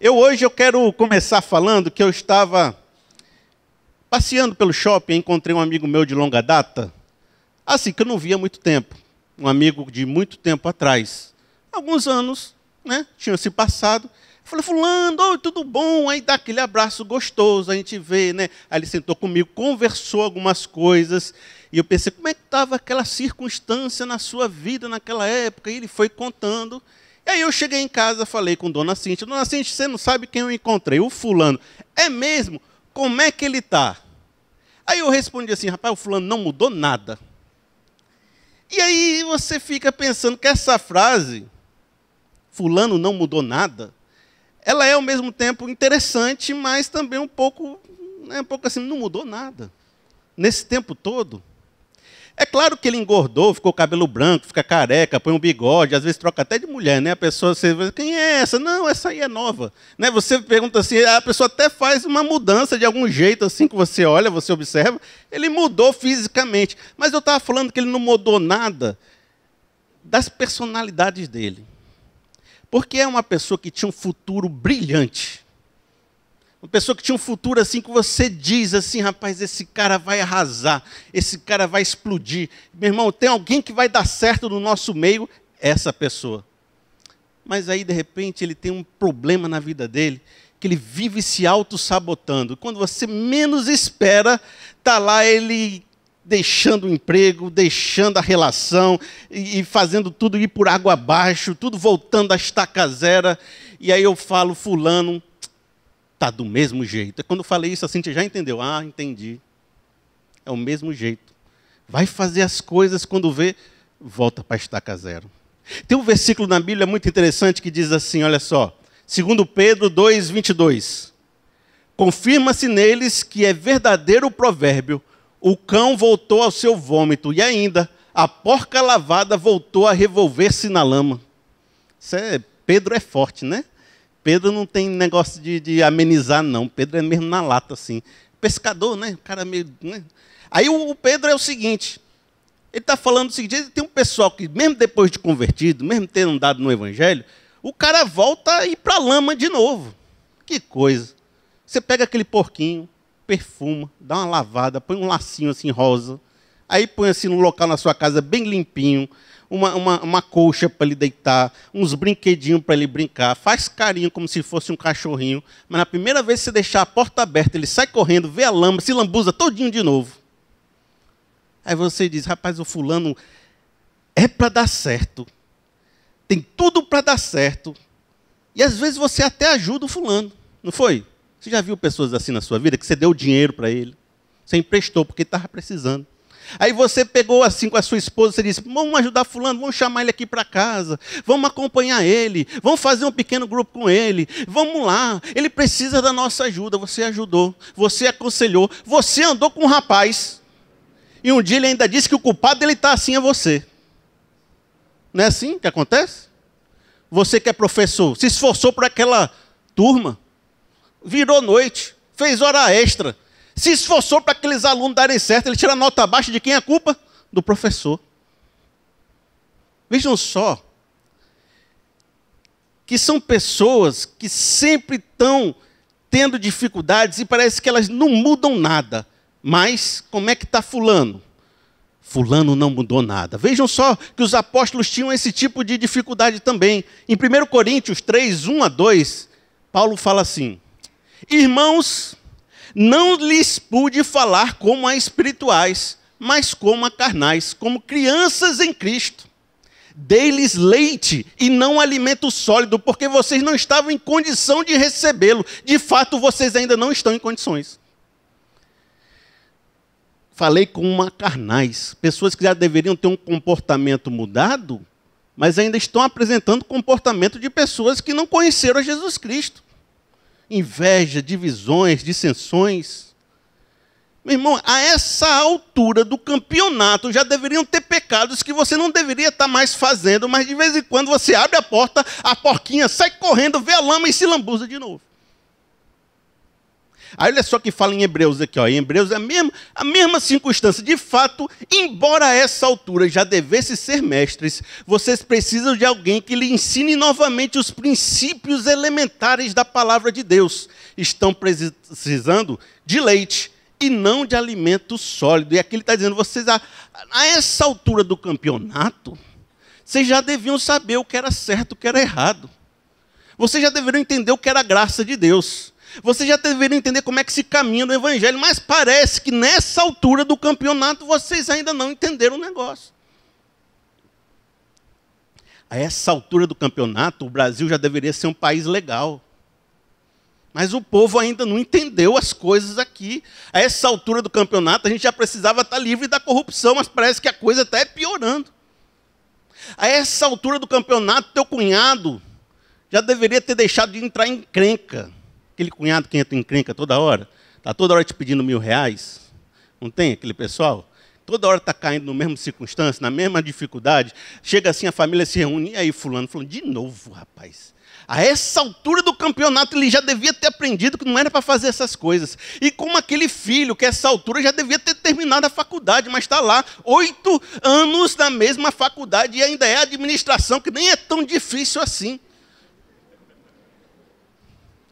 Eu hoje eu quero começar falando que eu estava passeando pelo shopping, encontrei um amigo meu de longa data, assim que eu não via há muito tempo, um amigo de muito tempo atrás. Alguns anos, né, tinham se passado. Falei, fulano, oh, tudo bom? Aí dá aquele abraço gostoso, a gente vê, né? Aí ele sentou comigo, conversou algumas coisas, e eu pensei, como é que estava aquela circunstância na sua vida naquela época? E ele foi contando, Aí eu cheguei em casa, falei com Dona Cintia. Dona Cintia, você não sabe quem eu encontrei? O fulano. É mesmo? Como é que ele tá? Aí eu respondi assim, rapaz, o fulano não mudou nada. E aí você fica pensando que essa frase, fulano não mudou nada, ela é ao mesmo tempo interessante, mas também um pouco, né, um pouco assim, não mudou nada. Nesse tempo todo. É claro que ele engordou, ficou cabelo branco, fica careca, põe um bigode, às vezes troca até de mulher, né? A pessoa você quem é essa? Não, essa aí é nova. Né? Você pergunta assim, a pessoa até faz uma mudança de algum jeito, assim, que você olha, você observa, ele mudou fisicamente. Mas eu estava falando que ele não mudou nada das personalidades dele. Porque é uma pessoa que tinha um futuro brilhante. Uma pessoa que tinha um futuro assim que você diz assim, rapaz, esse cara vai arrasar, esse cara vai explodir. Meu irmão, tem alguém que vai dar certo no nosso meio, essa pessoa. Mas aí de repente ele tem um problema na vida dele, que ele vive se auto-sabotando. Quando você menos espera, tá lá ele deixando o emprego, deixando a relação e, e fazendo tudo ir por água abaixo, tudo voltando à estaca zero. E aí eu falo fulano, Está do mesmo jeito. Quando eu falei isso, a Cintia já entendeu. Ah, entendi. É o mesmo jeito. Vai fazer as coisas quando vê, volta para estaca zero. Tem um versículo na Bíblia muito interessante que diz assim: olha só, segundo Pedro 2, 22. Confirma-se neles que é verdadeiro o provérbio: o cão voltou ao seu vômito, e ainda a porca lavada voltou a revolver-se na lama. Isso é, Pedro é forte, né? Pedro não tem negócio de, de, amenizar, não. Pedro é mesmo na lata, assim. Pescador, né? O cara é meio. Né? Aí o, o Pedro é o seguinte: ele está falando o seguinte, tem um pessoal que, mesmo depois de convertido, mesmo tendo andado no Evangelho, o cara volta a ir para a lama de novo. Que coisa. Você pega aquele porquinho, perfuma, dá uma lavada, põe um lacinho assim rosa, aí põe assim no local na sua casa bem limpinho, uma, uma, uma colcha para ele deitar, uns brinquedinhos para ele brincar, faz carinho como se fosse um cachorrinho, mas na primeira vez que você deixar a porta aberta, ele sai correndo, vê a lama, se lambuza todinho de novo. Aí você diz, rapaz, o fulano é para dar certo. Tem tudo para dar certo. E às vezes você até ajuda o fulano, não foi? Você já viu pessoas assim na sua vida que você deu dinheiro para ele? Você emprestou porque estava precisando. Aí você pegou assim com a sua esposa e disse: vamos ajudar fulano, vamos chamar ele aqui para casa, vamos acompanhar ele, vamos fazer um pequeno grupo com ele, vamos lá, ele precisa da nossa ajuda. Você ajudou, você aconselhou, você andou com o um rapaz. E um dia ele ainda disse que o culpado dele está assim é você. Não é assim que acontece? Você que é professor, se esforçou para aquela turma, virou noite, fez hora extra se esforçou para aqueles alunos darem certo, ele tira nota baixa de quem é a culpa? Do professor. Vejam só, que são pessoas que sempre estão tendo dificuldades e parece que elas não mudam nada. Mas como é que está fulano? Fulano não mudou nada. Vejam só que os apóstolos tinham esse tipo de dificuldade também. Em 1 Coríntios 3, 1 a 2, Paulo fala assim: Irmãos, não lhes pude falar como a espirituais, mas como a carnais, como crianças em Cristo. Dei-lhes leite e não alimento sólido, porque vocês não estavam em condição de recebê-lo. De fato, vocês ainda não estão em condições. Falei com uma carnais, pessoas que já deveriam ter um comportamento mudado, mas ainda estão apresentando comportamento de pessoas que não conheceram Jesus Cristo inveja, divisões, dissensões. Meu irmão, a essa altura do campeonato já deveriam ter pecados que você não deveria estar mais fazendo, mas de vez em quando você abre a porta, a porquinha sai correndo, vê a lama e se lambuza de novo. Aí olha só que fala em Hebreus aqui, ó. em Hebreus é a mesma, a mesma circunstância. De fato, embora a essa altura já devesse ser mestres, vocês precisam de alguém que lhe ensine novamente os princípios elementares da palavra de Deus. Estão precisando de leite e não de alimento sólido. E aqui ele está dizendo, vocês a, a essa altura do campeonato, vocês já deviam saber o que era certo, o que era errado. Vocês já deveriam entender o que era a graça de Deus. Você já deveria entender como é que se caminha no evangelho, mas parece que nessa altura do campeonato vocês ainda não entenderam o negócio. A essa altura do campeonato, o Brasil já deveria ser um país legal. Mas o povo ainda não entendeu as coisas aqui. A essa altura do campeonato, a gente já precisava estar livre da corrupção, mas parece que a coisa está piorando. A essa altura do campeonato, teu cunhado já deveria ter deixado de entrar em crenca. Aquele cunhado que entra em crenca toda hora, está toda hora te pedindo mil reais. Não tem aquele pessoal? Toda hora está caindo no mesmo circunstância, na mesma dificuldade. Chega assim, a família se reúne, e aí fulano, falou, de novo, rapaz. A essa altura do campeonato ele já devia ter aprendido que não era para fazer essas coisas. E como aquele filho, que a essa altura já devia ter terminado a faculdade, mas está lá oito anos na mesma faculdade e ainda é administração, que nem é tão difícil assim.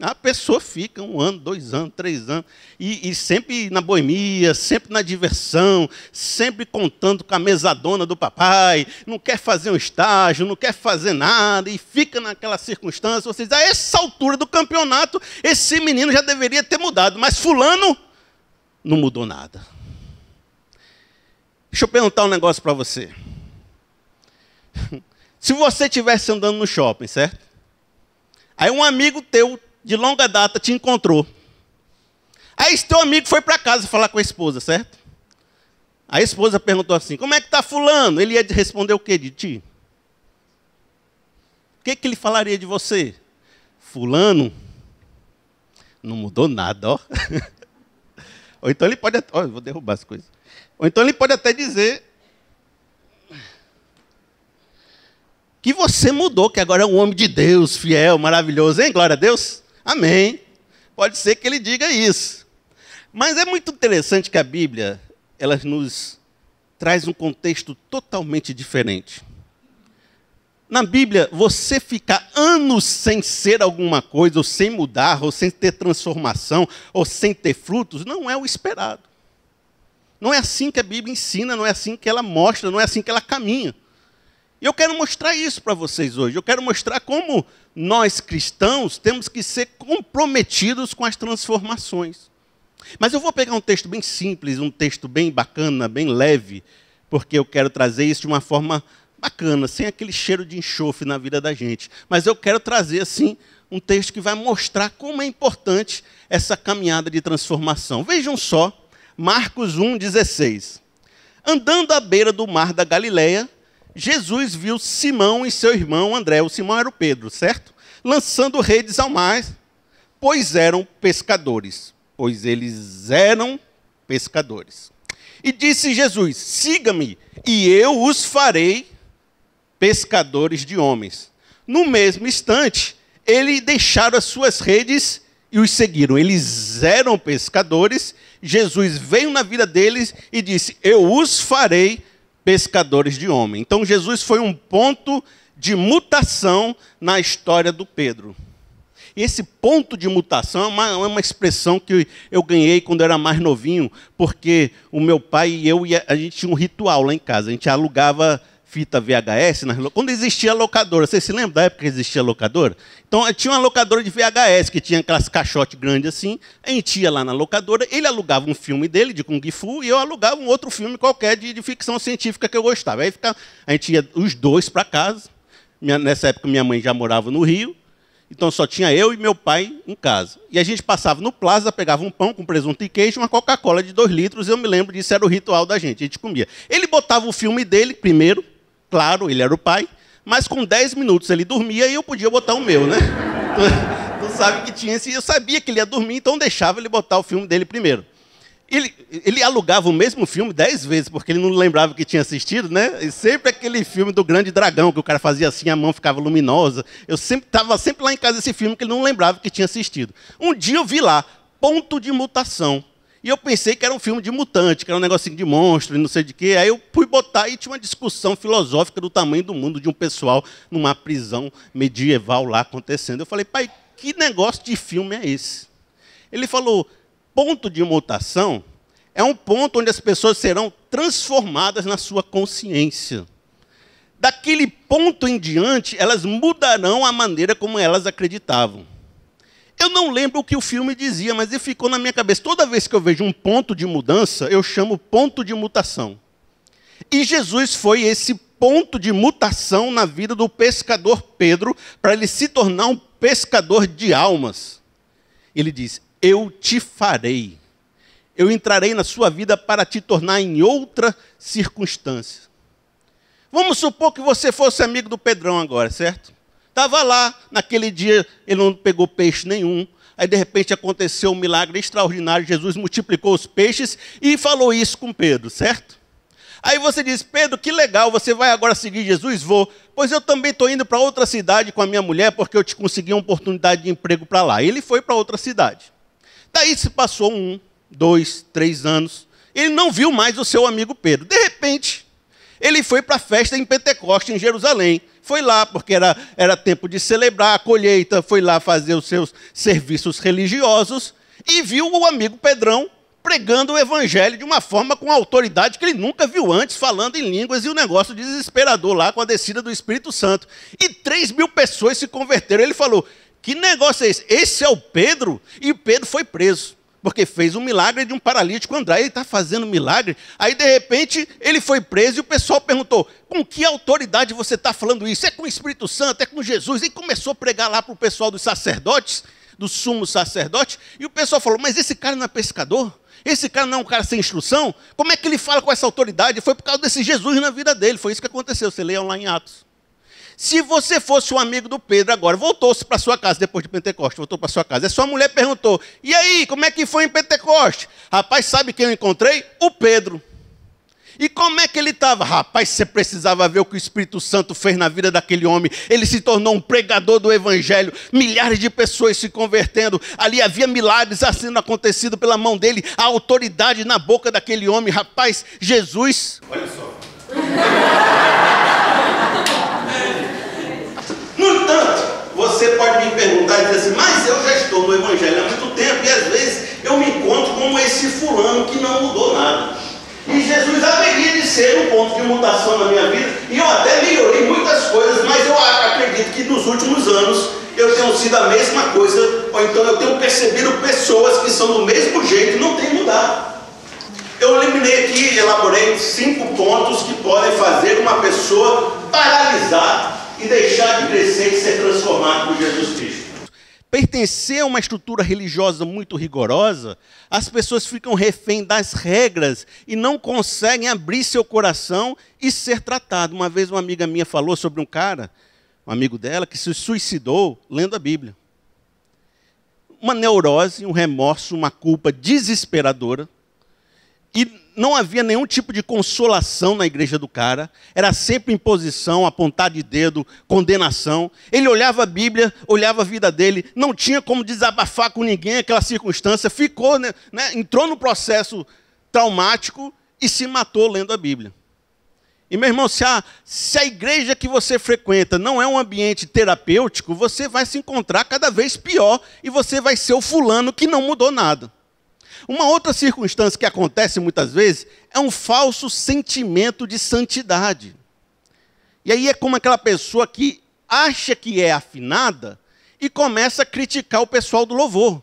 A pessoa fica um ano, dois anos, três anos, e, e, sempre na boemia, sempre na diversão, sempre contando com a mesadona do papai, não quer fazer um estágio, não quer fazer nada, e fica naquela circunstância. Vocês, a essa altura do campeonato, esse menino já deveria ter mudado, mas Fulano não mudou nada. Deixa eu perguntar um negócio para você. Se você estivesse andando no shopping, certo? Aí um amigo teu de longa data te encontrou. Aí esse teu amigo foi para casa falar com a esposa, certo? A esposa perguntou assim: Como é que tá fulano? Ele ia responder o que de ti? O que, que ele falaria de você? Fulano não mudou nada, ó. Ou então ele pode até. Ó, vou derrubar as coisas. Ou então ele pode até dizer que você mudou, que agora é um homem de Deus, fiel, maravilhoso, hein? Glória a Deus. Amém. Pode ser que ele diga isso. Mas é muito interessante que a Bíblia ela nos traz um contexto totalmente diferente. Na Bíblia, você ficar anos sem ser alguma coisa, ou sem mudar, ou sem ter transformação, ou sem ter frutos, não é o esperado. Não é assim que a Bíblia ensina, não é assim que ela mostra, não é assim que ela caminha. E eu quero mostrar isso para vocês hoje. Eu quero mostrar como nós cristãos temos que ser comprometidos com as transformações. Mas eu vou pegar um texto bem simples, um texto bem bacana, bem leve, porque eu quero trazer isso de uma forma bacana, sem aquele cheiro de enxofre na vida da gente. Mas eu quero trazer, assim, um texto que vai mostrar como é importante essa caminhada de transformação. Vejam só, Marcos 1,16. Andando à beira do mar da Galileia, Jesus viu Simão e seu irmão André, o Simão era o Pedro, certo? Lançando redes ao mar, pois eram pescadores. Pois eles eram pescadores. E disse Jesus: Siga-me, e eu os farei pescadores de homens. No mesmo instante, eles deixaram as suas redes e os seguiram. Eles eram pescadores. Jesus veio na vida deles e disse: Eu os farei pescadores de homem. Então Jesus foi um ponto de mutação na história do Pedro. E esse ponto de mutação é uma, é uma expressão que eu ganhei quando eu era mais novinho, porque o meu pai e eu, a gente tinha um ritual lá em casa. A gente alugava fita VHS, quando existia locadora, você se lembra da época que existia locadora? Então eh, tinha uma locadora de VHS que tinha aquelas caixote grandes assim, a gente ia lá na locadora, ele alugava um filme dele de Kung Fu e eu alugava um outro filme qualquer de, de ficção científica que eu gostava. Aí ficava, a gente ia os dois para casa. Minha, nessa época minha mãe já morava no Rio, então só tinha eu e meu pai em casa. E a gente passava no Plaza, pegava um pão com presunto e queijo, uma Coca-Cola de dois litros. Eu me lembro disso era o ritual da gente. A gente comia. Ele botava o filme dele primeiro Claro, ele era o pai, mas com 10 minutos ele dormia e eu podia botar o meu, né? tu, tu sabe que tinha esse. Eu sabia que ele ia dormir, então deixava ele botar o filme dele primeiro. Ele, ele, alugava o mesmo filme dez vezes, porque ele não lembrava que tinha assistido, né? E sempre aquele filme do Grande Dragão, que o cara fazia assim, a mão ficava luminosa. Eu sempre estava sempre lá em casa esse filme que ele não lembrava que tinha assistido. Um dia eu vi lá, Ponto de Mutação. E eu pensei que era um filme de mutante, que era um negocinho de monstro e não sei de quê. Aí eu fui botar e tinha uma discussão filosófica do tamanho do mundo de um pessoal numa prisão medieval lá acontecendo. Eu falei, pai, que negócio de filme é esse? Ele falou, ponto de mutação é um ponto onde as pessoas serão transformadas na sua consciência. Daquele ponto em diante, elas mudarão a maneira como elas acreditavam. Eu não lembro o que o filme dizia, mas ele ficou na minha cabeça. Toda vez que eu vejo um ponto de mudança, eu chamo ponto de mutação. E Jesus foi esse ponto de mutação na vida do pescador Pedro, para ele se tornar um pescador de almas. Ele diz: Eu te farei. Eu entrarei na sua vida para te tornar em outra circunstância. Vamos supor que você fosse amigo do Pedrão agora, certo? Estava lá, naquele dia ele não pegou peixe nenhum. Aí de repente aconteceu um milagre extraordinário, Jesus multiplicou os peixes e falou isso com Pedro, certo? Aí você diz, Pedro, que legal, você vai agora seguir Jesus? Vou. Pois eu também estou indo para outra cidade com a minha mulher, porque eu te consegui uma oportunidade de emprego para lá. Ele foi para outra cidade. Daí se passou um, dois, três anos. Ele não viu mais o seu amigo Pedro. De repente, ele foi para a festa em Pentecoste, em Jerusalém foi lá, porque era, era tempo de celebrar a colheita, foi lá fazer os seus serviços religiosos e viu o amigo Pedrão pregando o evangelho de uma forma com autoridade que ele nunca viu antes, falando em línguas e um negócio desesperador lá com a descida do Espírito Santo. E 3 mil pessoas se converteram. Ele falou: Que negócio é esse? Esse é o Pedro? E Pedro foi preso. Porque fez um milagre de um paralítico andar. Ele está fazendo milagre. Aí, de repente, ele foi preso e o pessoal perguntou: com que autoridade você está falando isso? É com o Espírito Santo? É com Jesus? E começou a pregar lá para o pessoal dos sacerdotes, do sumo sacerdote. E o pessoal falou: mas esse cara não é pescador? Esse cara não é um cara sem instrução? Como é que ele fala com essa autoridade? Foi por causa desse Jesus na vida dele. Foi isso que aconteceu. Você leia lá em Atos. Se você fosse um amigo do Pedro agora, voltou-se para sua casa depois de Pentecostes, voltou para sua casa. É sua mulher perguntou: E aí, como é que foi em Pentecostes? Rapaz, sabe quem eu encontrei? O Pedro. E como é que ele estava? Rapaz, você precisava ver o que o Espírito Santo fez na vida daquele homem. Ele se tornou um pregador do Evangelho, milhares de pessoas se convertendo. Ali havia milagres sendo acontecido pela mão dele, a autoridade na boca daquele homem. Rapaz, Jesus. Olha só. você pode me perguntar e dizer assim, mas eu já estou no Evangelho há muito tempo e às vezes eu me encontro como esse fulano que não mudou nada. E Jesus haveria de ser um ponto de mutação na minha vida e eu até melhorei muitas coisas, mas eu acredito que nos últimos anos eu tenho sido a mesma coisa, ou então eu tenho percebido pessoas que são do mesmo jeito, não tem mudado. Eu eliminei aqui, elaborei cinco pontos que podem fazer uma pessoa paralisar e deixar de crescer e ser transformado por Jesus Cristo. Pertencer a uma estrutura religiosa muito rigorosa, as pessoas ficam refém das regras e não conseguem abrir seu coração e ser tratado. Uma vez uma amiga minha falou sobre um cara, um amigo dela, que se suicidou lendo a Bíblia. Uma neurose, um remorso, uma culpa desesperadora. E não havia nenhum tipo de consolação na igreja do cara, era sempre imposição, apontar de dedo, condenação. Ele olhava a Bíblia, olhava a vida dele, não tinha como desabafar com ninguém aquela circunstância, ficou, né, né, entrou no processo traumático e se matou lendo a Bíblia. E meu irmão, se a, se a igreja que você frequenta não é um ambiente terapêutico, você vai se encontrar cada vez pior e você vai ser o fulano que não mudou nada. Uma outra circunstância que acontece muitas vezes é um falso sentimento de santidade. E aí é como aquela pessoa que acha que é afinada e começa a criticar o pessoal do louvor.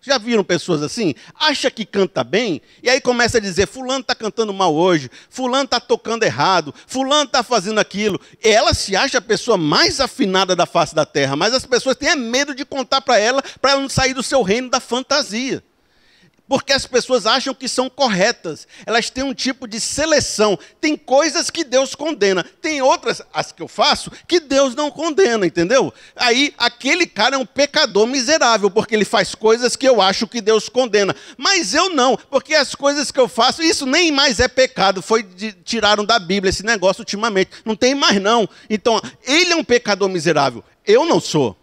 Já viram pessoas assim? Acha que canta bem e aí começa a dizer: Fulano está cantando mal hoje, Fulano está tocando errado, Fulano está fazendo aquilo. E ela se acha a pessoa mais afinada da face da terra, mas as pessoas têm medo de contar para ela, para ela não sair do seu reino da fantasia. Porque as pessoas acham que são corretas, elas têm um tipo de seleção. Tem coisas que Deus condena, tem outras, as que eu faço, que Deus não condena, entendeu? Aí aquele cara é um pecador miserável, porque ele faz coisas que eu acho que Deus condena. Mas eu não, porque as coisas que eu faço, isso nem mais é pecado, foi de, tiraram da Bíblia esse negócio ultimamente. Não tem mais não. Então, ele é um pecador miserável, eu não sou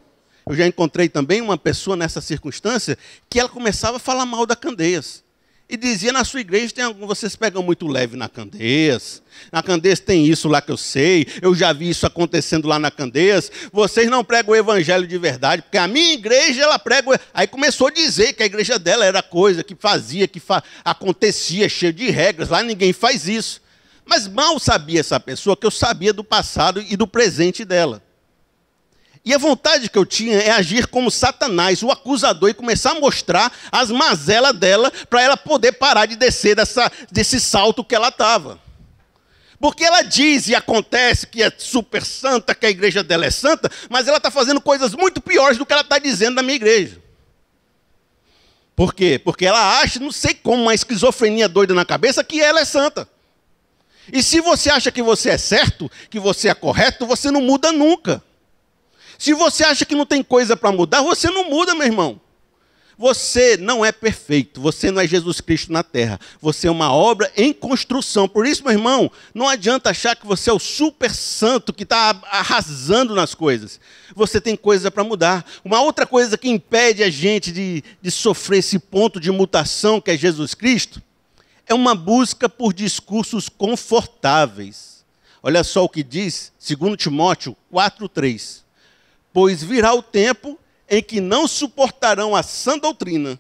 eu já encontrei também uma pessoa nessa circunstância que ela começava a falar mal da Candeias. E dizia, na sua igreja tem algum, vocês pegam muito leve na Candeias. Na Candeias tem isso lá que eu sei, eu já vi isso acontecendo lá na Candeias. Vocês não pregam o evangelho de verdade, porque a minha igreja ela prega. Aí começou a dizer que a igreja dela era coisa que fazia, que fa... acontecia, cheio de regras, lá ninguém faz isso. Mas mal sabia essa pessoa que eu sabia do passado e do presente dela. E a vontade que eu tinha é agir como Satanás, o acusador, e começar a mostrar as mazelas dela para ela poder parar de descer dessa, desse salto que ela estava. Porque ela diz e acontece que é super santa, que a igreja dela é santa, mas ela está fazendo coisas muito piores do que ela está dizendo na minha igreja. Por quê? Porque ela acha, não sei como, uma esquizofrenia doida na cabeça, que ela é santa. E se você acha que você é certo, que você é correto, você não muda nunca. Se você acha que não tem coisa para mudar, você não muda, meu irmão. Você não é perfeito, você não é Jesus Cristo na terra, você é uma obra em construção. Por isso, meu irmão, não adianta achar que você é o super santo que está arrasando nas coisas. Você tem coisa para mudar. Uma outra coisa que impede a gente de, de sofrer esse ponto de mutação que é Jesus Cristo é uma busca por discursos confortáveis. Olha só o que diz, segundo Timóteo 4,3 pois virá o tempo em que não suportarão a sã doutrina.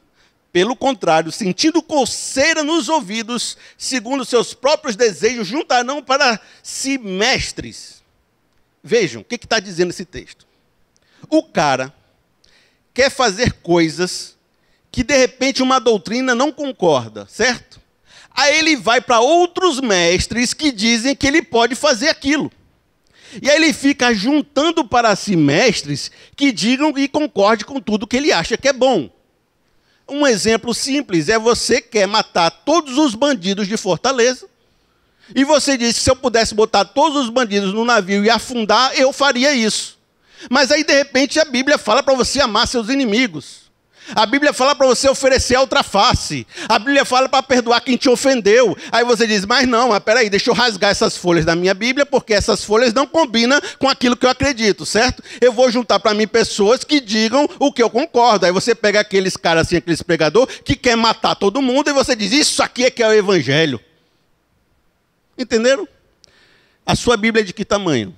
Pelo contrário, sentindo coceira nos ouvidos, segundo seus próprios desejos, juntarão para si mestres. Vejam, o que está dizendo esse texto? O cara quer fazer coisas que de repente uma doutrina não concorda, certo? Aí ele vai para outros mestres que dizem que ele pode fazer aquilo. E aí ele fica juntando para si mestres que digam e concordem com tudo que ele acha que é bom. Um exemplo simples é você quer matar todos os bandidos de Fortaleza. E você diz que se eu pudesse botar todos os bandidos no navio e afundar, eu faria isso. Mas aí de repente a Bíblia fala para você amar seus inimigos. A Bíblia fala para você oferecer a outra face. A Bíblia fala para perdoar quem te ofendeu. Aí você diz, mas não, mas peraí, deixa eu rasgar essas folhas da minha Bíblia, porque essas folhas não combinam com aquilo que eu acredito, certo? Eu vou juntar para mim pessoas que digam o que eu concordo. Aí você pega aqueles caras assim, aqueles pregador que quer matar todo mundo e você diz, isso aqui é que é o evangelho. Entenderam? A sua Bíblia é de que tamanho?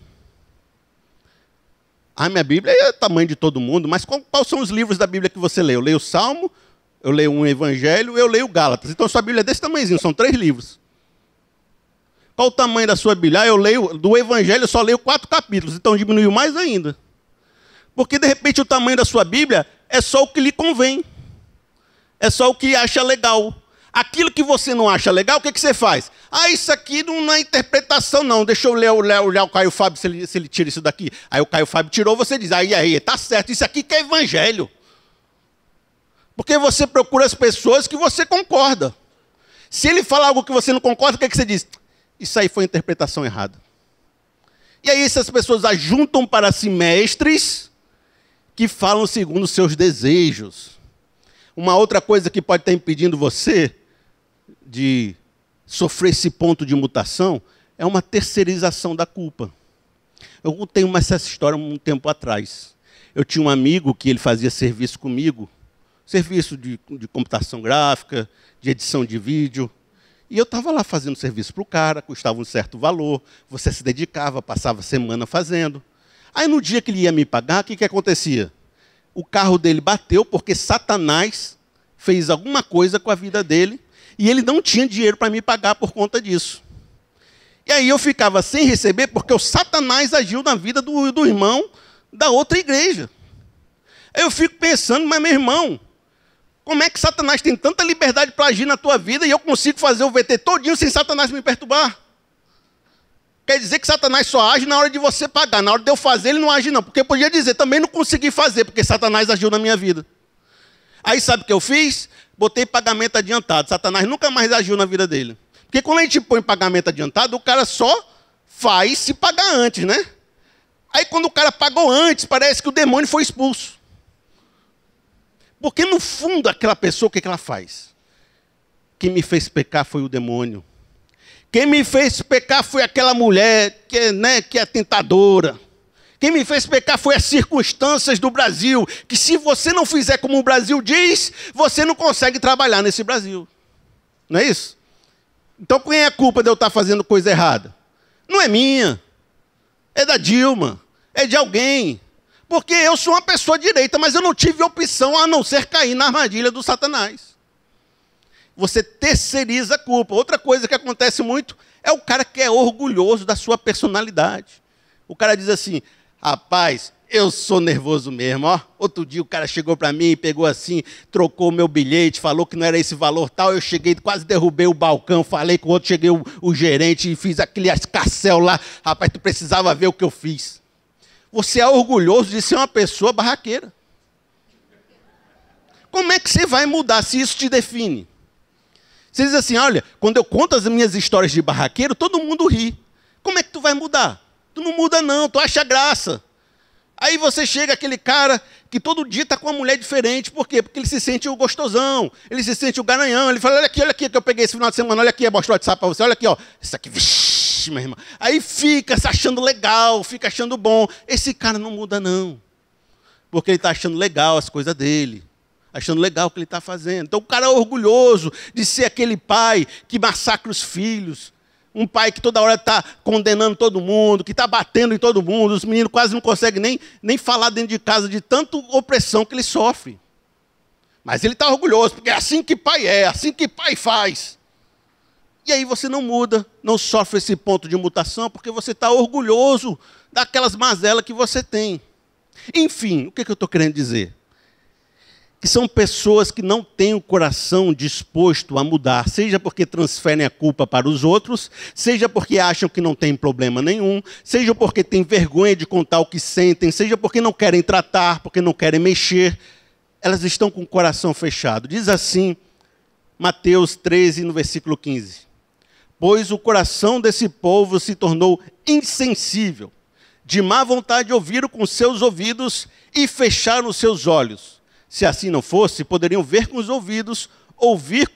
Ah, minha Bíblia é o tamanho de todo mundo, mas qual, quais são os livros da Bíblia que você lê? Eu leio o Salmo, eu leio um Evangelho, eu leio o Gálatas. Então sua Bíblia é desse tamanhozinho, são três livros. Qual o tamanho da sua Bíblia? Ah, eu leio do Evangelho, eu só leio quatro capítulos, então diminuiu mais ainda. Porque de repente o tamanho da sua Bíblia é só o que lhe convém. É só o que acha legal. Aquilo que você não acha legal, o que, que você faz? Ah, isso aqui não é interpretação, não. Deixa eu ler, o ler o Caio Fábio se ele, se ele tira isso daqui. Aí o Caio Fábio tirou, você diz, aí, aí, tá certo, isso aqui que é evangelho. Porque você procura as pessoas que você concorda. Se ele falar algo que você não concorda, o que, que você diz? Isso aí foi interpretação errada. E aí essas pessoas ajuntam para si mestres que falam segundo seus desejos. Uma outra coisa que pode estar impedindo você de sofrer esse ponto de mutação é uma terceirização da culpa. Eu tenho uma essa história um tempo atrás. Eu tinha um amigo que ele fazia serviço comigo, serviço de, de computação gráfica, de edição de vídeo. E eu estava lá fazendo serviço para o cara, custava um certo valor, você se dedicava, passava semana fazendo. Aí no dia que ele ia me pagar, o que, que acontecia? O carro dele bateu porque Satanás fez alguma coisa com a vida dele e ele não tinha dinheiro para me pagar por conta disso. E aí eu ficava sem receber porque o Satanás agiu na vida do, do irmão da outra igreja. Eu fico pensando, mas meu irmão, como é que Satanás tem tanta liberdade para agir na tua vida e eu consigo fazer o VT todinho sem Satanás me perturbar? Quer dizer que Satanás só age na hora de você pagar, na hora de eu fazer ele não age não, porque eu podia dizer, também não consegui fazer porque Satanás agiu na minha vida. Aí sabe o que eu fiz? botei pagamento adiantado. Satanás nunca mais agiu na vida dele. Porque quando a gente põe pagamento adiantado, o cara só faz se pagar antes, né? Aí quando o cara pagou antes, parece que o demônio foi expulso. Porque no fundo, aquela pessoa, o que, é que ela faz? Quem me fez pecar foi o demônio. Quem me fez pecar foi aquela mulher que, é, né, que é tentadora. Quem me fez pecar foi as circunstâncias do Brasil, que se você não fizer como o Brasil diz, você não consegue trabalhar nesse Brasil. Não é isso? Então quem é a culpa de eu estar fazendo coisa errada? Não é minha. É da Dilma. É de alguém. Porque eu sou uma pessoa direita, mas eu não tive opção a não ser cair na armadilha do Satanás. Você terceiriza a culpa. Outra coisa que acontece muito é o cara que é orgulhoso da sua personalidade. O cara diz assim: Rapaz, eu sou nervoso mesmo, ó. Outro dia o cara chegou para mim, pegou assim, trocou meu bilhete, falou que não era esse valor tal. Eu cheguei, quase derrubei o balcão, falei com o outro, cheguei o, o gerente e fiz aquele escarcel lá. Rapaz, tu precisava ver o que eu fiz. Você é orgulhoso de ser uma pessoa barraqueira. Como é que você vai mudar se isso te define? Você diz assim, olha, quando eu conto as minhas histórias de barraqueiro, todo mundo ri. Como é que tu vai mudar? Tu não muda, não, tu acha graça. Aí você chega aquele cara que todo dia está com uma mulher diferente, por quê? Porque ele se sente o gostosão, ele se sente o garanhão, ele fala, olha aqui, olha aqui, que eu peguei esse final de semana, olha aqui, mostro o WhatsApp para você, olha aqui, ó, isso aqui, vixi, meu irmão. Aí fica se achando legal, fica achando bom. Esse cara não muda, não, porque ele está achando legal as coisas dele. Achando legal o que ele está fazendo. Então o cara é orgulhoso de ser aquele pai que massacra os filhos, um pai que toda hora está condenando todo mundo, que está batendo em todo mundo, os meninos quase não conseguem nem, nem falar dentro de casa de tanta opressão que ele sofre. Mas ele está orgulhoso, porque é assim que pai é, é, assim que pai faz. E aí você não muda, não sofre esse ponto de mutação, porque você está orgulhoso daquelas mazelas que você tem. Enfim, o que, é que eu estou querendo dizer? que são pessoas que não têm o coração disposto a mudar, seja porque transferem a culpa para os outros, seja porque acham que não tem problema nenhum, seja porque têm vergonha de contar o que sentem, seja porque não querem tratar, porque não querem mexer, elas estão com o coração fechado. Diz assim, Mateus 13, no versículo 15: Pois o coração desse povo se tornou insensível, de má vontade ouviram com seus ouvidos e fecharam os seus olhos se assim não fosse, poderiam ver com os ouvidos, ouvir,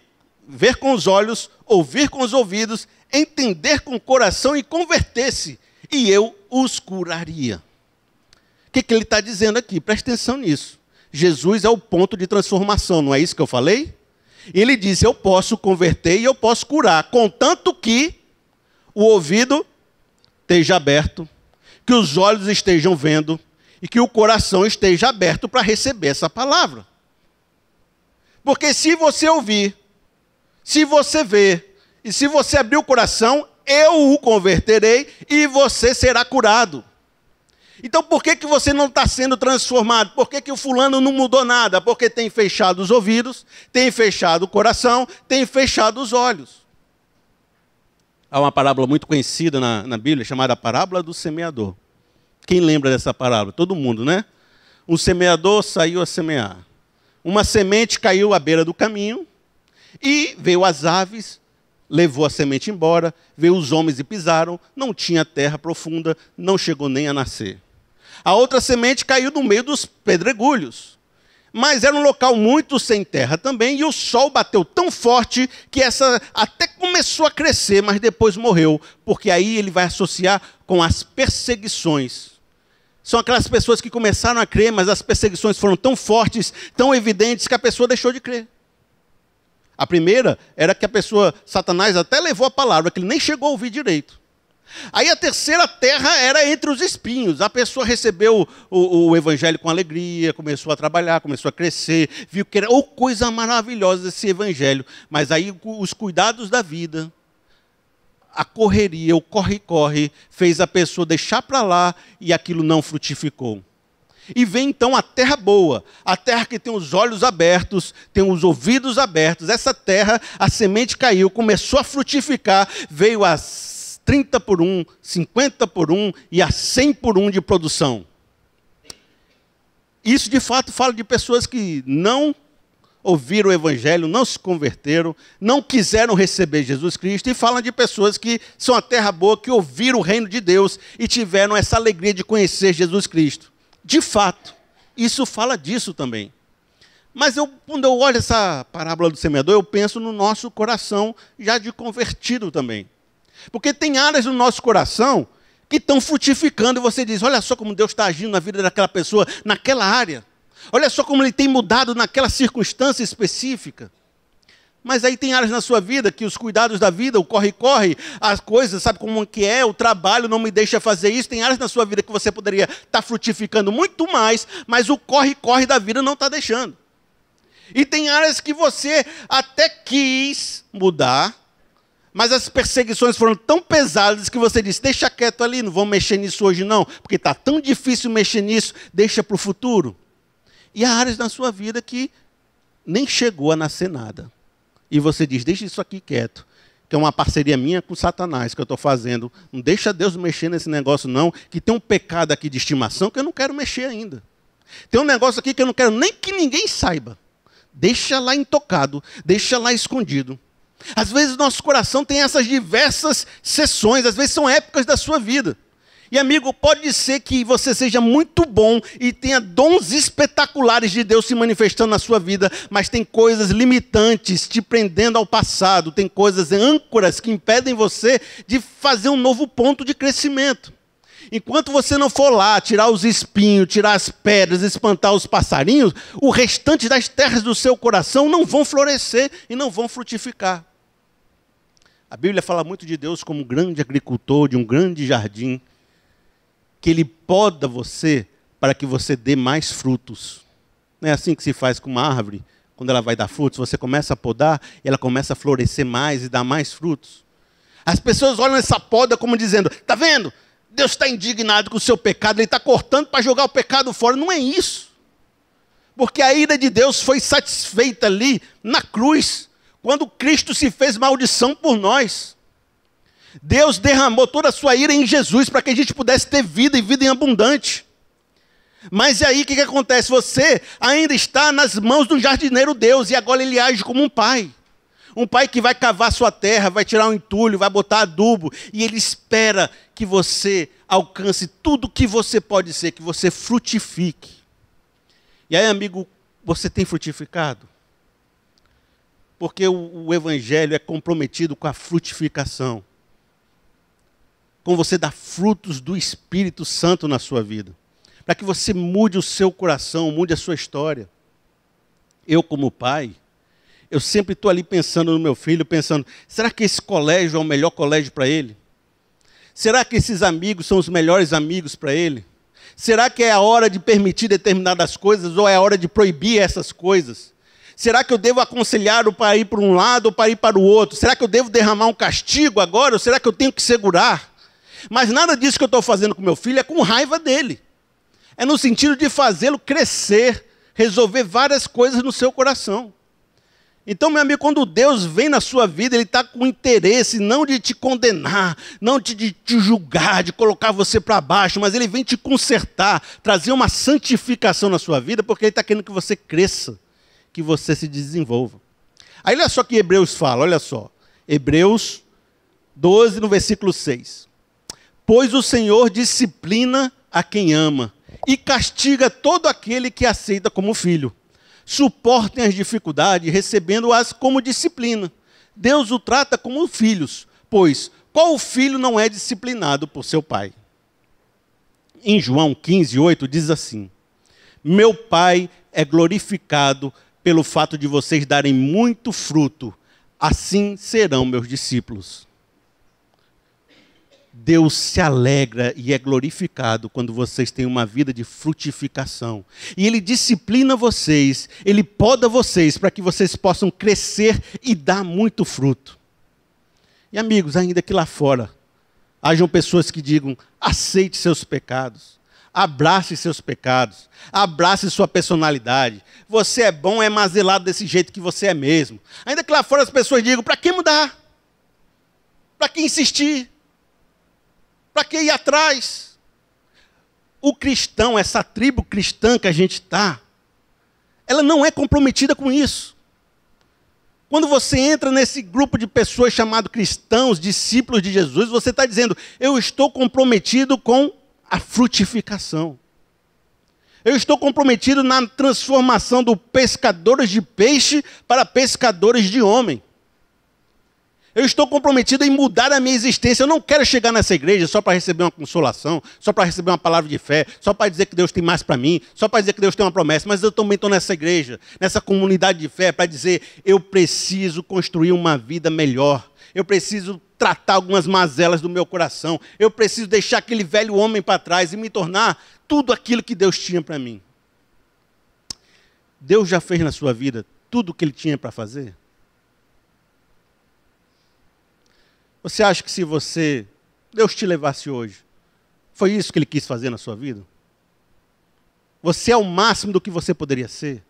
ver com os olhos, ouvir com os ouvidos, entender com o coração e converter-se, e eu os curaria. O que, que ele está dizendo aqui? Preste atenção nisso. Jesus é o ponto de transformação, não é isso que eu falei? Ele diz: Eu posso converter e eu posso curar, contanto que o ouvido esteja aberto, que os olhos estejam vendo, e que o coração esteja aberto para receber essa palavra. Porque se você ouvir, se você ver, e se você abrir o coração, eu o converterei e você será curado. Então por que, que você não está sendo transformado? Por que, que o fulano não mudou nada? Porque tem fechado os ouvidos, tem fechado o coração, tem fechado os olhos. Há uma parábola muito conhecida na, na Bíblia chamada Parábola do Semeador. Quem lembra dessa parábola? Todo mundo, né? Um semeador saiu a semear. Uma semente caiu à beira do caminho e veio as aves, levou a semente embora, veio os homens e pisaram, não tinha terra profunda, não chegou nem a nascer. A outra semente caiu no meio dos pedregulhos mas era um local muito sem terra também, e o sol bateu tão forte que essa até começou a crescer, mas depois morreu, porque aí ele vai associar com as perseguições. São aquelas pessoas que começaram a crer, mas as perseguições foram tão fortes, tão evidentes, que a pessoa deixou de crer. A primeira era que a pessoa, Satanás até levou a palavra, que ele nem chegou a ouvir direito. Aí a terceira terra era entre os espinhos. A pessoa recebeu o, o, o, evangelho com alegria, começou a trabalhar, começou a crescer, viu que era oh, coisa maravilhosa esse evangelho. Mas aí os cuidados da vida, a correria, o corre-corre, fez a pessoa deixar para lá e aquilo não frutificou. E vem então a terra boa, a terra que tem os olhos abertos, tem os ouvidos abertos. Essa terra, a semente caiu, começou a frutificar, veio a 30 por 1, 50 por 1 e a 100 por 1 de produção. Isso de fato fala de pessoas que não ouviram o evangelho, não se converteram, não quiseram receber Jesus Cristo e falam de pessoas que são a terra boa, que ouviram o reino de Deus e tiveram essa alegria de conhecer Jesus Cristo. De fato, isso fala disso também. Mas eu, quando eu olho essa parábola do semeador, eu penso no nosso coração já de convertido também. Porque tem áreas no nosso coração que estão frutificando e você diz: olha só como Deus está agindo na vida daquela pessoa, naquela área. Olha só como ele tem mudado naquela circunstância específica. Mas aí tem áreas na sua vida que os cuidados da vida, o corre-corre, as coisas, sabe como que é, o trabalho não me deixa fazer isso. Tem áreas na sua vida que você poderia estar tá frutificando muito mais, mas o corre-corre da vida não está deixando. E tem áreas que você até quis mudar, mas as perseguições foram tão pesadas que você disse: deixa quieto ali, não vou mexer nisso hoje não, porque está tão difícil mexer nisso, deixa para o futuro. E há áreas na sua vida que nem chegou a nascer nada. E você diz: deixa isso aqui quieto, que é uma parceria minha com Satanás que eu estou fazendo. Não deixa Deus mexer nesse negócio não, que tem um pecado aqui de estimação que eu não quero mexer ainda. Tem um negócio aqui que eu não quero nem que ninguém saiba. Deixa lá intocado, deixa lá escondido. Às vezes nosso coração tem essas diversas sessões, às vezes são épocas da sua vida. E amigo, pode ser que você seja muito bom e tenha dons espetaculares de Deus se manifestando na sua vida, mas tem coisas limitantes te prendendo ao passado, tem coisas âncoras que impedem você de fazer um novo ponto de crescimento. Enquanto você não for lá tirar os espinhos, tirar as pedras, espantar os passarinhos, o restante das terras do seu coração não vão florescer e não vão frutificar. A Bíblia fala muito de Deus como um grande agricultor, de um grande jardim, que ele poda você para que você dê mais frutos. Não é assim que se faz com uma árvore, quando ela vai dar frutos, você começa a podar e ela começa a florescer mais e dar mais frutos. As pessoas olham essa poda como dizendo: está vendo? Deus está indignado com o seu pecado, ele está cortando para jogar o pecado fora. Não é isso. Porque a ira de Deus foi satisfeita ali na cruz quando Cristo se fez maldição por nós. Deus derramou toda a sua ira em Jesus para que a gente pudesse ter vida e vida em abundante. Mas e aí o que, que acontece? Você ainda está nas mãos do jardineiro Deus e agora ele age como um pai. Um pai que vai cavar sua terra, vai tirar um entulho, vai botar adubo e ele espera que você alcance tudo que você pode ser, que você frutifique. E aí, amigo, você tem frutificado? porque o, o Evangelho é comprometido com a frutificação com você dar frutos do Espírito Santo na sua vida, para que você mude o seu coração, mude a sua história. Eu, como pai, eu sempre estou ali pensando no meu filho, pensando: será que esse colégio é o melhor colégio para ele? Será que esses amigos são os melhores amigos para ele? Será que é a hora de permitir determinadas coisas ou é a hora de proibir essas coisas? Será que eu devo aconselhar-o para ir para um lado ou para ir para o outro? Será que eu devo derramar um castigo agora ou será que eu tenho que segurar? Mas nada disso que eu estou fazendo com meu filho é com raiva dele. É no sentido de fazê-lo crescer, resolver várias coisas no seu coração. Então, meu amigo, quando Deus vem na sua vida, Ele está com interesse não de te condenar, não de, de te julgar, de colocar você para baixo, mas Ele vem te consertar, trazer uma santificação na sua vida, porque Ele está querendo que você cresça que você se desenvolva. Aí olha só que Hebreus fala, olha só. Hebreus 12, no versículo 6. Pois o Senhor disciplina a quem ama e castiga todo aquele que aceita como filho. Suportem as dificuldades, recebendo-as como disciplina. Deus o trata como filhos, pois qual filho não é disciplinado por seu pai? Em João 15, 8 diz assim: Meu pai é glorificado pelo fato de vocês darem muito fruto, assim serão meus discípulos. Deus se alegra e é glorificado quando vocês têm uma vida de frutificação. E Ele disciplina vocês, Ele poda vocês para que vocês possam crescer e dar muito fruto. E amigos, ainda que lá fora hajam pessoas que digam: aceite seus pecados, Abrace seus pecados, abrace sua personalidade. Você é bom, é mazelado desse jeito que você é mesmo. Ainda que lá fora as pessoas digam: para que mudar? Para que insistir? Para que ir atrás? O cristão, essa tribo cristã que a gente está, ela não é comprometida com isso. Quando você entra nesse grupo de pessoas chamado cristãos, discípulos de Jesus, você está dizendo: Eu estou comprometido com a frutificação. Eu estou comprometido na transformação do pescadores de peixe para pescadores de homem. Eu estou comprometido em mudar a minha existência. Eu não quero chegar nessa igreja só para receber uma consolação, só para receber uma palavra de fé, só para dizer que Deus tem mais para mim, só para dizer que Deus tem uma promessa. Mas eu também estou nessa igreja, nessa comunidade de fé, para dizer: eu preciso construir uma vida melhor. Eu preciso tratar algumas mazelas do meu coração. Eu preciso deixar aquele velho homem para trás e me tornar tudo aquilo que Deus tinha para mim. Deus já fez na sua vida tudo o que ele tinha para fazer? Você acha que se você Deus te levasse hoje, foi isso que ele quis fazer na sua vida? Você é o máximo do que você poderia ser?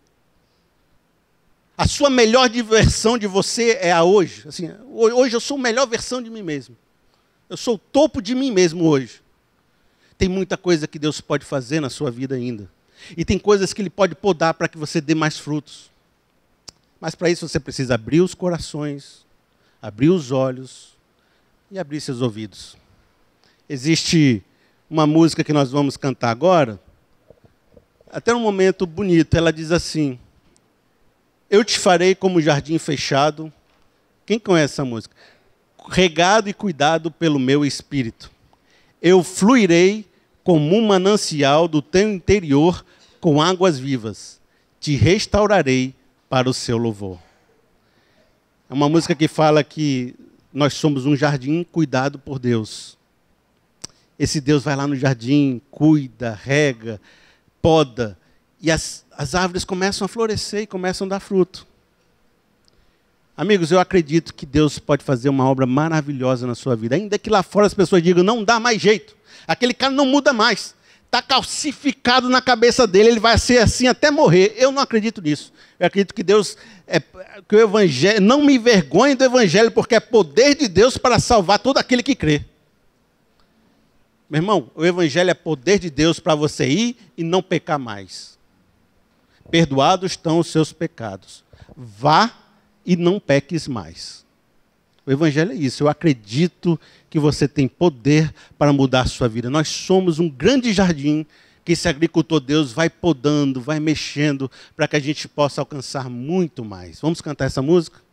a sua melhor versão de você é a hoje. Assim, hoje eu sou a melhor versão de mim mesmo. Eu sou o topo de mim mesmo hoje. Tem muita coisa que Deus pode fazer na sua vida ainda. E tem coisas que Ele pode podar para que você dê mais frutos. Mas para isso você precisa abrir os corações, abrir os olhos e abrir seus ouvidos. Existe uma música que nós vamos cantar agora, até um momento bonito. Ela diz assim. Eu te farei como jardim fechado. Quem conhece essa música? Regado e cuidado pelo meu espírito. Eu fluirei como um manancial do teu interior com águas vivas. Te restaurarei para o seu louvor. É uma música que fala que nós somos um jardim cuidado por Deus. Esse Deus vai lá no jardim, cuida, rega, poda, e as, as árvores começam a florescer e começam a dar fruto. Amigos, eu acredito que Deus pode fazer uma obra maravilhosa na sua vida, ainda que lá fora as pessoas digam, não dá mais jeito, aquele cara não muda mais, está calcificado na cabeça dele, ele vai ser assim até morrer. Eu não acredito nisso. Eu acredito que Deus, é, que o Evangelho, não me envergonhe do Evangelho, porque é poder de Deus para salvar todo aquele que crê. Meu irmão, o Evangelho é poder de Deus para você ir e não pecar mais perdoados estão os seus pecados. Vá e não peques mais. O Evangelho é isso. Eu acredito que você tem poder para mudar a sua vida. Nós somos um grande jardim que esse agricultor Deus vai podando, vai mexendo, para que a gente possa alcançar muito mais. Vamos cantar essa música?